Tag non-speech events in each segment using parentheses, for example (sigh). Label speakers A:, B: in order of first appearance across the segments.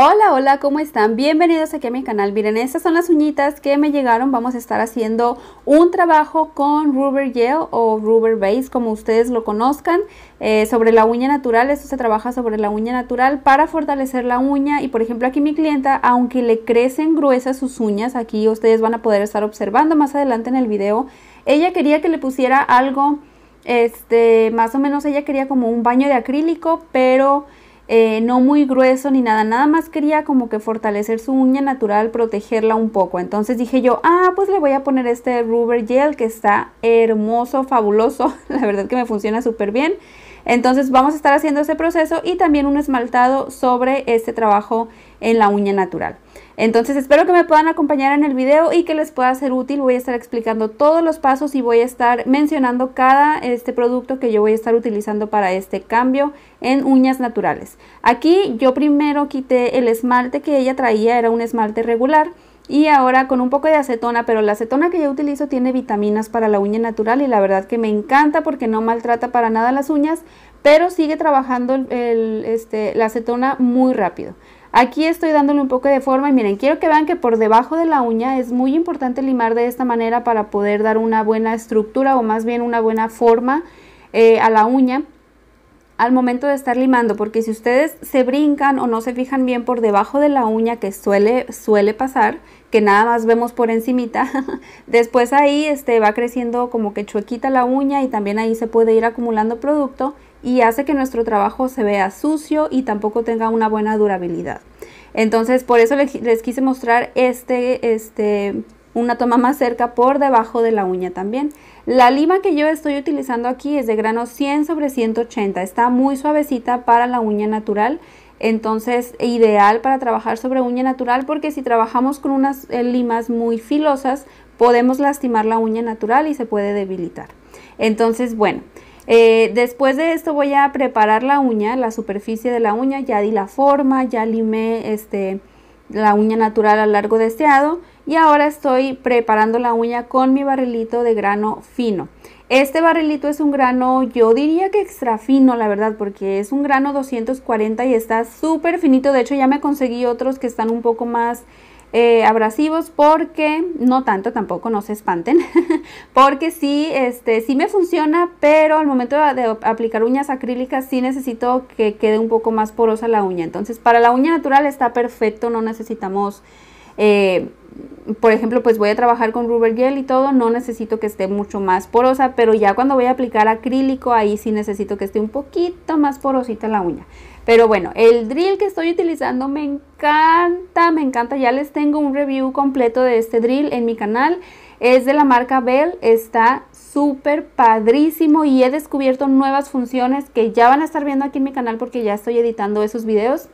A: Hola, hola, ¿cómo están? Bienvenidos aquí a mi canal. Miren, estas son las uñitas que me llegaron. Vamos a estar haciendo un trabajo con rubber gel o rubber base, como ustedes lo conozcan, eh, sobre la uña natural. Esto se trabaja sobre la uña natural para fortalecer la uña. Y por ejemplo, aquí mi clienta, aunque le crecen gruesas sus uñas, aquí ustedes van a poder estar observando más adelante en el video, ella quería que le pusiera algo, este, más o menos ella quería como un baño de acrílico, pero... Eh, no muy grueso ni nada, nada más quería como que fortalecer su uña natural, protegerla un poco. Entonces dije yo, ah, pues le voy a poner este rubber gel que está hermoso, fabuloso, (laughs) la verdad que me funciona súper bien. Entonces vamos a estar haciendo ese proceso y también un esmaltado sobre este trabajo en la uña natural. Entonces espero que me puedan acompañar en el video y que les pueda ser útil. Voy a estar explicando todos los pasos y voy a estar mencionando cada este producto que yo voy a estar utilizando para este cambio en uñas naturales. Aquí yo primero quité el esmalte que ella traía, era un esmalte regular. Y ahora con un poco de acetona, pero la acetona que yo utilizo tiene vitaminas para la uña natural y la verdad que me encanta porque no maltrata para nada las uñas, pero sigue trabajando este, la acetona muy rápido. Aquí estoy dándole un poco de forma y miren, quiero que vean que por debajo de la uña es muy importante limar de esta manera para poder dar una buena estructura o más bien una buena forma eh, a la uña al momento de estar limando, porque si ustedes se brincan o no se fijan bien por debajo de la uña que suele, pasar, que nada más vemos por encimita, (laughs) después ahí este, va creciendo como que chuequita la uña y también ahí se puede ir acumulando producto y hace que nuestro trabajo se vea sucio y tampoco tenga una buena durabilidad. Entonces, por eso les, quise mostrar este, este, una toma más cerca por debajo de la uña también. La lima que yo estoy utilizando aquí es de grano 100 sobre 180, está muy suavecita para la uña natural. Entonces, ideal para trabajar sobre uña natural porque si trabajamos con unas eh, limas muy filosas, podemos lastimar la uña natural y se puede debilitar. Entonces, bueno, eh, después de esto voy a preparar la uña, la superficie de la uña, ya di la forma, ya limé este, la uña natural a largo deseado este y ahora estoy preparando la uña con mi barrilito de grano fino. Este barrilito es un grano, yo diría que extra fino, la verdad, porque es un grano 240 y está súper finito. De hecho, ya me conseguí otros que están un poco más eh, abrasivos porque no tanto tampoco no se espanten (laughs) porque sí este sí me funciona pero al momento de, de, aplicar uñas acrílicas sí necesito que quede un poco más porosa la uña entonces para la uña natural está perfecto no necesitamos eh, por ejemplo, pues voy a trabajar con rubber gel y todo, no necesito que esté mucho más porosa, pero ya cuando voy a aplicar acrílico, ahí sí necesito que esté un poquito más porosita la uña. Pero bueno, el drill que estoy utilizando me encanta, me encanta. Ya les tengo un review completo de este drill en mi canal. Es de la marca Bell, está súper padrísimo y he descubierto nuevas funciones que ya van a estar viendo aquí en mi canal porque ya estoy editando esos videos.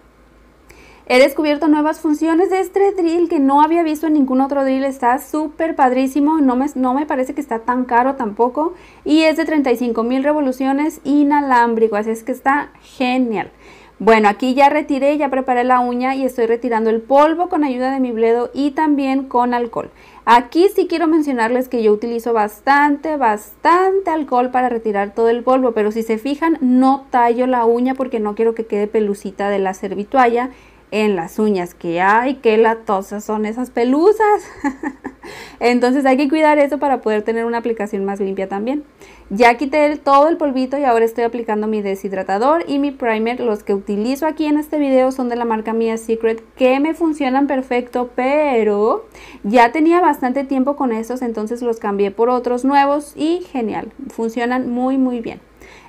A: He descubierto nuevas funciones de este drill que no había visto en ningún otro drill. Está súper padrísimo. No me, no me parece que está tan caro tampoco. Y es de 35 mil revoluciones inalámbrico. Así es que está genial. Bueno, aquí ya retiré, ya preparé la uña y estoy retirando el polvo con ayuda de mi bledo y también con alcohol. Aquí sí quiero mencionarles que yo utilizo bastante, bastante alcohol para retirar todo el polvo, pero si se fijan no tallo la uña porque no quiero que quede pelucita de la servitualla en las uñas, que hay, qué latosas son esas pelusas. (laughs) Entonces hay que cuidar eso para poder tener una aplicación más limpia también. Ya quité todo el polvito y ahora estoy aplicando mi deshidratador y mi primer. Los que utilizo aquí en este video son de la marca Mia Secret que me funcionan perfecto, pero ya tenía bastante tiempo con estos, entonces los cambié por otros nuevos y genial, funcionan muy muy bien.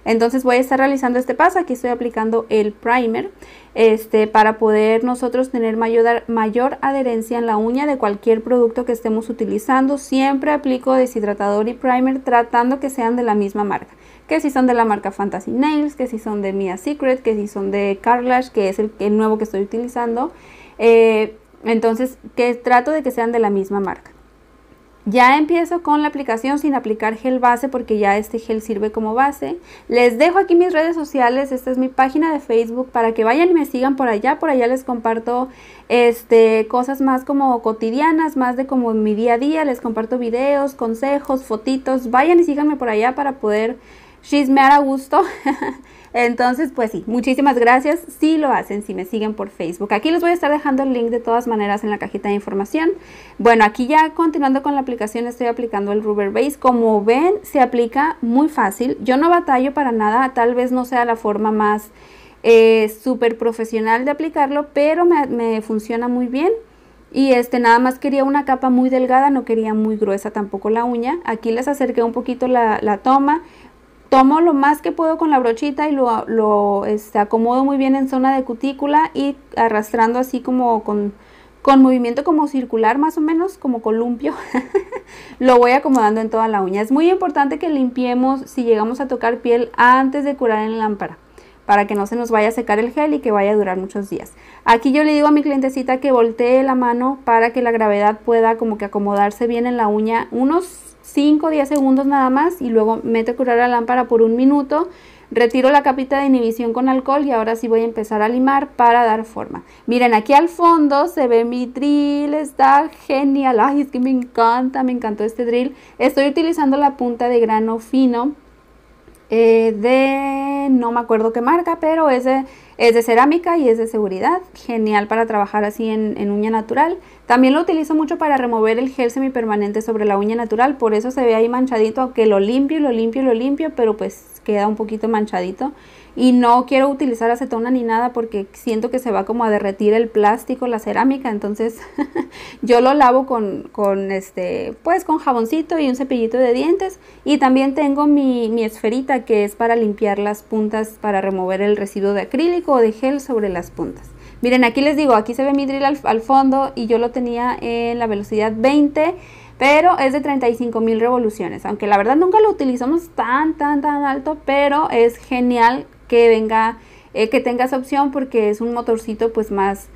A: Entonces voy a estar realizando este paso, aquí estoy aplicando el primer este, para poder nosotros tener mayor, adherencia en la uña de cualquier producto que estemos utilizando. Siempre aplico deshidratador y primer tratando que sean de la misma marca. Que si son de la marca Fantasy Nails, que si son de Mia Secret, que si son de Carlash, que es el, nuevo que estoy utilizando. Eh, entonces, que trato de que sean de la misma marca. Ya empiezo con la aplicación sin aplicar gel base porque ya este gel sirve como base. Les dejo aquí mis redes sociales, esta es mi página de Facebook para que vayan y me sigan por allá, por allá les comparto este cosas más como cotidianas, más de como mi día a día, les comparto videos, consejos, fotitos. Vayan y síganme por allá para poder me hará gusto. (laughs) Entonces, pues sí, muchísimas gracias. Si lo hacen, si me siguen por Facebook. Aquí les voy a estar dejando el link de todas maneras en la cajita de información. Bueno, aquí ya continuando con la aplicación, estoy aplicando el Rubber Base. Como ven, se aplica muy fácil. Yo no batallo para nada, tal vez no sea la forma más eh, súper profesional de aplicarlo, pero me, funciona muy bien. Y este, nada más quería una capa muy delgada, no quería muy gruesa tampoco la uña. Aquí les acerqué un poquito la, la, toma, tomo lo más que puedo con la brochita y lo, lo este, acomodo muy bien en zona de cutícula y arrastrando así como con, con movimiento como circular más o menos, como columpio, (laughs) lo voy acomodando en toda la uña. Es muy importante que limpiemos si llegamos a tocar piel antes de curar en lámpara para que no se nos vaya a secar el gel y que vaya a durar muchos días. Aquí yo le digo a mi clientecita que voltee la mano para que la gravedad pueda como que acomodarse bien en la uña unos 5 o 10 segundos nada más y luego meto a curar la lámpara por un minuto. Retiro la capita de inhibición con alcohol y ahora sí voy a empezar a limar para dar forma. Miren, aquí al fondo se ve mi drill, está genial. Ay, es que me encanta, me encantó este drill. Estoy utilizando la punta de grano fino eh, de no me acuerdo qué marca, pero ese. Es de cerámica y es de seguridad, genial para trabajar así en, uña natural. También lo utilizo mucho para remover el gel semipermanente sobre la uña natural, por eso se ve ahí manchadito, aunque lo limpio, lo limpio, lo limpio, pero pues queda un poquito manchadito y no quiero utilizar acetona ni nada porque siento que se va como a derretir el plástico, la cerámica, entonces (laughs) yo lo lavo con, con, este, pues con jaboncito y un cepillito de dientes y también tengo mi, esferita que es para limpiar las puntas, para remover el residuo de acrílico o de gel sobre las puntas. Miren, aquí les digo, aquí se ve mi drill al, al fondo y yo lo tenía en la velocidad 20 pero es de 35 mil revoluciones, aunque la verdad nunca lo utilizamos tan, tan, tan alto, pero es genial que venga, eh, que tenga opción porque es un motorcito pues más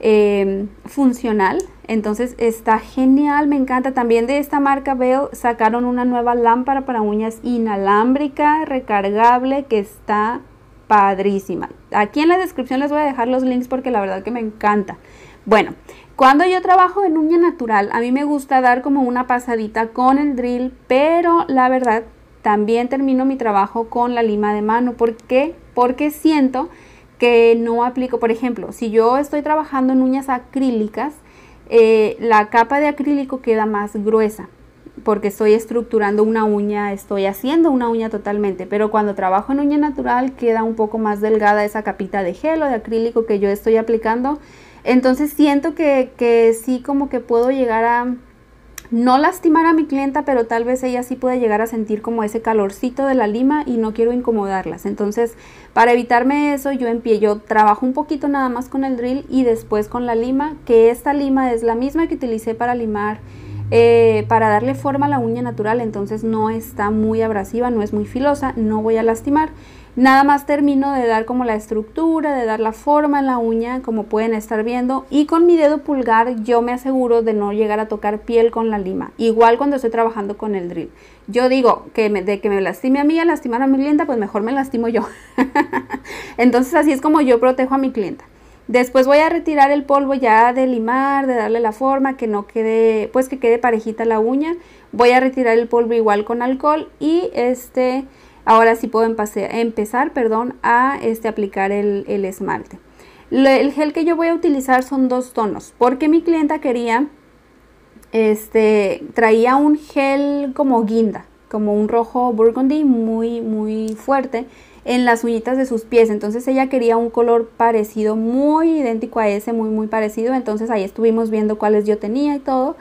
A: em, funcional. Entonces está genial, me encanta. También de esta marca Bell sacaron una nueva lámpara para uñas inalámbrica, recargable, que está padrísima. Aquí en la descripción les voy a dejar los links porque la verdad que me encanta. Bueno, cuando yo trabajo en uña natural, a mí me gusta dar como una pasadita con el drill, pero la verdad también termino mi trabajo con la lima de mano. ¿Por qué? Porque siento que no aplico, por ejemplo, si yo estoy trabajando en uñas acrílicas, eh, la capa de acrílico queda más gruesa porque estoy estructurando una uña, estoy haciendo una uña totalmente, pero cuando trabajo en uña natural queda un poco más delgada esa capita de gel o de acrílico que yo estoy aplicando. Entonces siento que sí como que puedo llegar a no lastimar a mi clienta, pero tal vez ella sí puede llegar a sentir como ese calorcito de la lima y no quiero incomodarlas. Entonces, para evitarme eso, yo empiezo, yo trabajo un poquito nada más con el drill y después con la lima, que esta lima es la misma que utilicé para limar, eh, para darle forma a la uña natural, entonces no está muy abrasiva, no es muy filosa, no voy a lastimar. Nada más termino de dar como la estructura, de dar la forma en la uña, como pueden estar viendo. Y con mi dedo pulgar yo me aseguro de no llegar a tocar piel con la lima. Igual cuando estoy trabajando con el drill. Yo digo que de que me lastime a mí, a lastimar a mi clienta, pues mejor me lastimo yo. (laughs) Entonces así es como yo protejo a mi clienta. Después voy a retirar el polvo ya de limar, de darle la forma, que no quede, pues que quede parejita la uña. Voy a retirar el polvo igual con alcohol y este Ahora sí puedo empezar perdón, a este, aplicar el, esmalte. el gel que yo voy a utilizar son dos tonos, porque mi clienta quería, este, traía un gel como guinda, como un rojo burgundy muy, muy fuerte en las uñitas de sus pies. Entonces ella quería un color parecido, muy idéntico a ese, muy, muy parecido. Entonces ahí estuvimos viendo cuáles yo tenía y todo.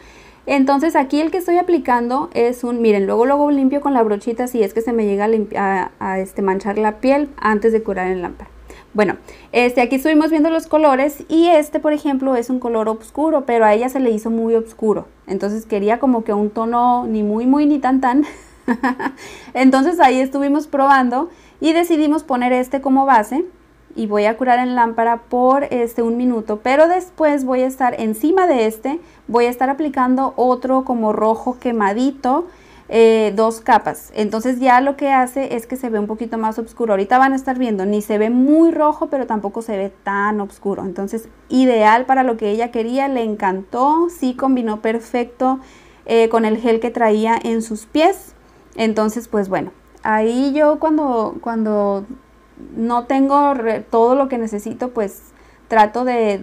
A: Entonces aquí el que estoy aplicando es un, miren, luego luego limpio con la brochita si es que se me llega a, este, manchar la piel antes de curar en lámpara. Bueno, este aquí estuvimos viendo los colores y este, por ejemplo, es un color oscuro, pero a ella se le hizo muy oscuro. Entonces quería como que un tono ni muy muy ni tan tan. (laughs) Entonces ahí estuvimos probando y decidimos poner este como base y voy a curar en lámpara por este un minuto, pero después voy a estar encima de este, voy a estar aplicando otro como rojo quemadito, eh, dos capas. Entonces ya lo que hace es que se ve un poquito más oscuro. Ahorita van a estar viendo, ni se ve muy rojo, pero tampoco se ve tan oscuro. Entonces ideal para lo que ella quería, le encantó, sí combinó perfecto eh, con el gel que traía en sus pies. Entonces pues bueno, ahí yo cuando, cuando no tengo todo lo que necesito, pues trato de,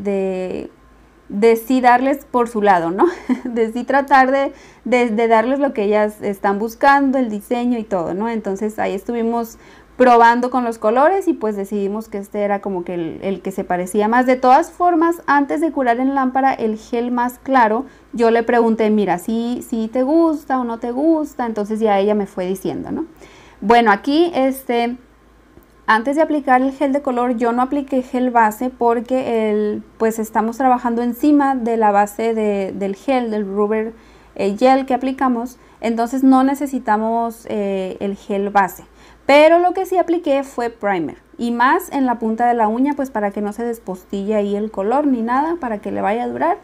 A: de, sí darles por su lado, ¿no? (laughs) de sí tratar de, de, darles lo que ellas están buscando, el diseño y todo, ¿no? Entonces ahí estuvimos probando con los colores y pues decidimos que este era como que el, que se parecía más. De todas formas, antes de curar en lámpara el gel más claro, yo le pregunté, mira, si si te gusta o no te gusta, entonces ya ella me fue diciendo, ¿no? Bueno, aquí este, antes de aplicar el gel de color, yo no apliqué gel base porque pues estamos trabajando encima de la base del gel, del rubber eh, gel que aplicamos, entonces no necesitamos eh, el gel base. Pero lo que sí apliqué fue primer y más en la punta de la uña pues para que no se despostille ahí el color ni nada, para que le vaya a durar.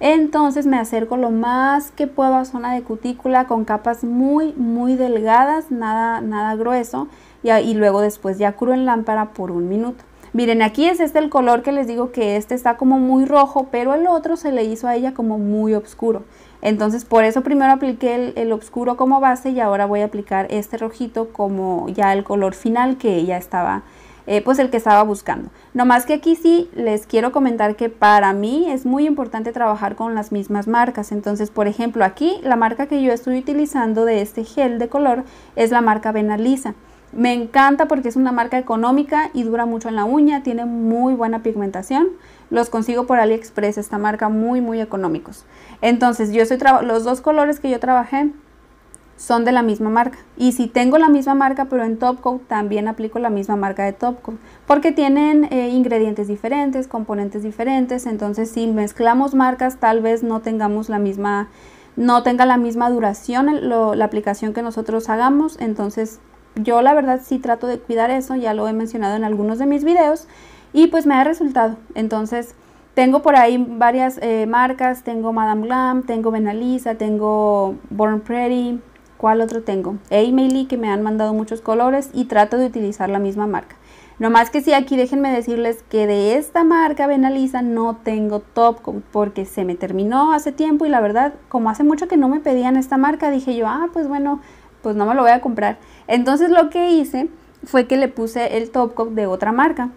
A: Entonces me acerco lo más que puedo a zona de cutícula con capas muy muy delgadas, nada, nada grueso y, luego después ya curo en lámpara por un minuto. Miren, aquí es este el color que les digo que este está como muy rojo, pero el otro se le hizo a ella como muy oscuro. Entonces por eso primero apliqué el, oscuro como base y ahora voy a aplicar este rojito como ya el color final que ella estaba, eh, pues el que estaba buscando. No más que aquí sí les quiero comentar que para mí es muy importante trabajar con las mismas marcas. Entonces por ejemplo aquí la marca que yo estoy utilizando de este gel de color es la marca Benalisa. Me encanta porque es una marca económica y dura mucho en la uña, tiene muy buena pigmentación. Los consigo por AliExpress, esta marca muy muy económicos. Entonces, yo los dos colores que yo trabajé son de la misma marca. Y si tengo la misma marca, pero en Top Coat, también aplico la misma marca de Top Coat, Porque tienen eh, ingredientes diferentes, componentes diferentes. Entonces, si mezclamos marcas, tal vez no tengamos la misma, no tenga la misma duración la aplicación que nosotros hagamos. Entonces, yo la verdad sí trato de cuidar eso, ya lo he mencionado en algunos de mis videos y pues me ha resultado. Entonces tengo por ahí varias eh, marcas, tengo Madame Glam, tengo Benalisa, tengo Born Pretty, ¿cuál otro tengo? Emily que me han mandado muchos colores y trato de utilizar la misma marca. No más que sí, aquí déjenme decirles que de esta marca Benalisa no tengo top porque se me terminó hace tiempo y la verdad, como hace mucho que no me pedían esta marca, dije yo, ah, pues bueno, pues no me lo voy a comprar. Entonces lo que hice fue que le puse el top coat de otra marca,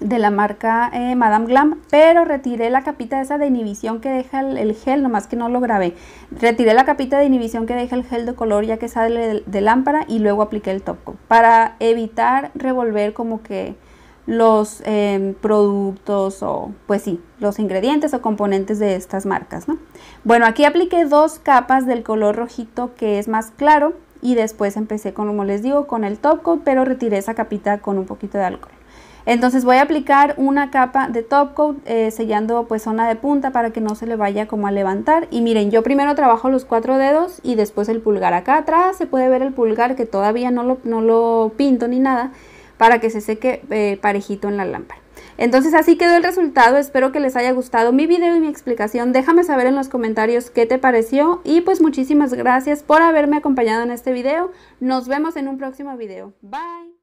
A: de la marca eh, Madame Glam, pero retiré la capita esa de inhibición que deja el, gel, nomás que no lo grabé. Retiré la capita de inhibición que deja el gel de color ya que sale de, lámpara y luego apliqué el top coat para evitar revolver como que los em, productos o, pues sí, los ingredientes o componentes de estas marcas, ¿no? Bueno, aquí apliqué dos capas del color rojito que es más claro y después empecé, con, como les digo, con el top coat, pero retiré esa capita con un poquito de alcohol. Entonces voy a aplicar una capa de top coat eh, sellando pues zona de punta para que no se le vaya como a levantar. Y miren, yo primero trabajo los cuatro dedos y después el pulgar. Acá atrás se puede ver el pulgar que todavía no lo, no lo pinto ni nada para que se seque eh, parejito en la lámpara. Entonces así quedó el resultado, espero que les haya gustado mi video y mi explicación, déjame saber en los comentarios qué te pareció y pues muchísimas gracias por haberme acompañado en este video, nos vemos en un próximo video, bye.